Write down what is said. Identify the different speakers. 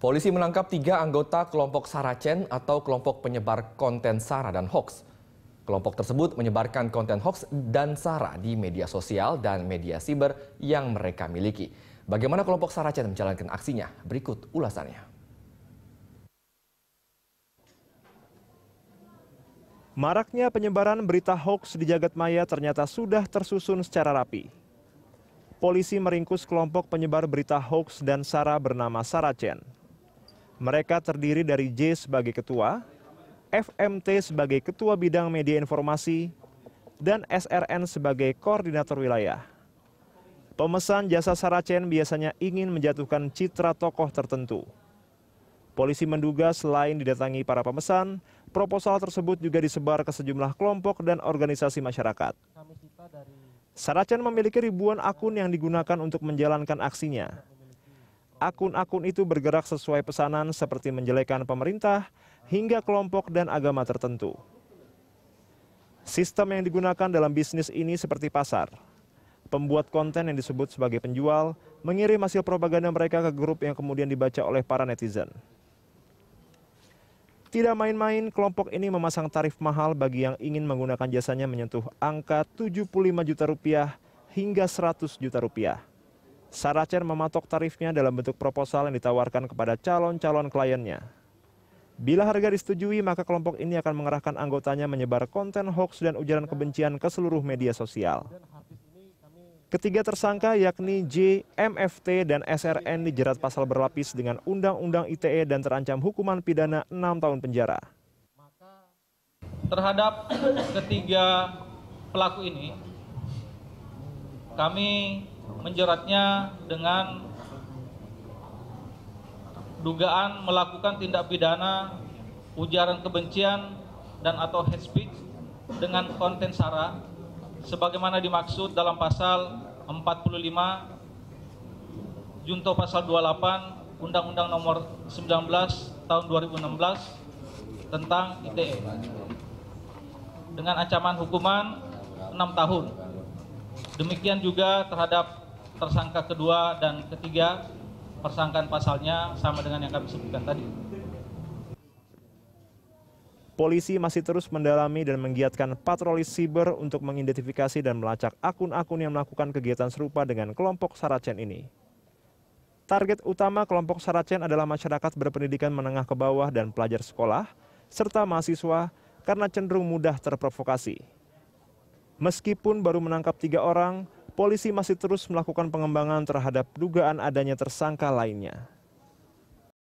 Speaker 1: Polisi menangkap tiga anggota kelompok Saracen atau kelompok penyebar konten sara dan hoax. Kelompok tersebut menyebarkan konten hoax dan sara di media sosial dan media siber yang mereka miliki. Bagaimana kelompok Saracen menjalankan aksinya? Berikut ulasannya. Maraknya penyebaran berita hoax di jagat maya ternyata sudah tersusun secara rapi. Polisi meringkus kelompok penyebar berita hoax dan sara bernama Saracen mereka terdiri dari J sebagai ketua, FMT sebagai ketua bidang media informasi, dan SRN sebagai koordinator wilayah. Pemesan jasa saracen biasanya ingin menjatuhkan citra tokoh tertentu. Polisi menduga selain didatangi para pemesan, proposal tersebut juga disebar ke sejumlah kelompok dan organisasi masyarakat. Saracen memiliki ribuan akun yang digunakan untuk menjalankan aksinya akun-akun itu bergerak sesuai pesanan seperti menjelekan pemerintah hingga kelompok dan agama tertentu. Sistem yang digunakan dalam bisnis ini seperti pasar. Pembuat konten yang disebut sebagai penjual mengirim hasil propaganda mereka ke grup yang kemudian dibaca oleh para netizen. Tidak main-main, kelompok ini memasang tarif mahal bagi yang ingin menggunakan jasanya menyentuh angka 75 juta rupiah hingga 100 juta rupiah. Saracen mematok tarifnya dalam bentuk proposal yang ditawarkan kepada calon-calon kliennya. Bila harga disetujui, maka kelompok ini akan mengerahkan anggotanya menyebar konten hoax dan ujaran kebencian ke seluruh media sosial. Ketiga tersangka yakni J, MFT, dan SRN dijerat pasal berlapis dengan Undang-Undang ITE dan terancam hukuman pidana 6 tahun penjara.
Speaker 2: Terhadap ketiga pelaku ini, kami menjeratnya dengan dugaan melakukan tindak pidana ujaran kebencian dan atau hate speech dengan konten sara sebagaimana dimaksud dalam pasal 45 junto pasal 28 Undang-Undang Nomor 19 tahun 2016 tentang ITE dengan ancaman hukuman 6 tahun. Demikian juga terhadap tersangka kedua dan ketiga persangkaan pasalnya sama dengan yang kami sebutkan tadi.
Speaker 1: Polisi masih terus mendalami dan menggiatkan patroli siber untuk mengidentifikasi dan melacak akun-akun yang melakukan kegiatan serupa dengan kelompok Saracen ini. Target utama kelompok Saracen adalah masyarakat berpendidikan menengah ke bawah dan pelajar sekolah, serta mahasiswa karena cenderung mudah terprovokasi. Meskipun baru menangkap tiga orang, polisi masih terus melakukan pengembangan terhadap dugaan adanya tersangka lainnya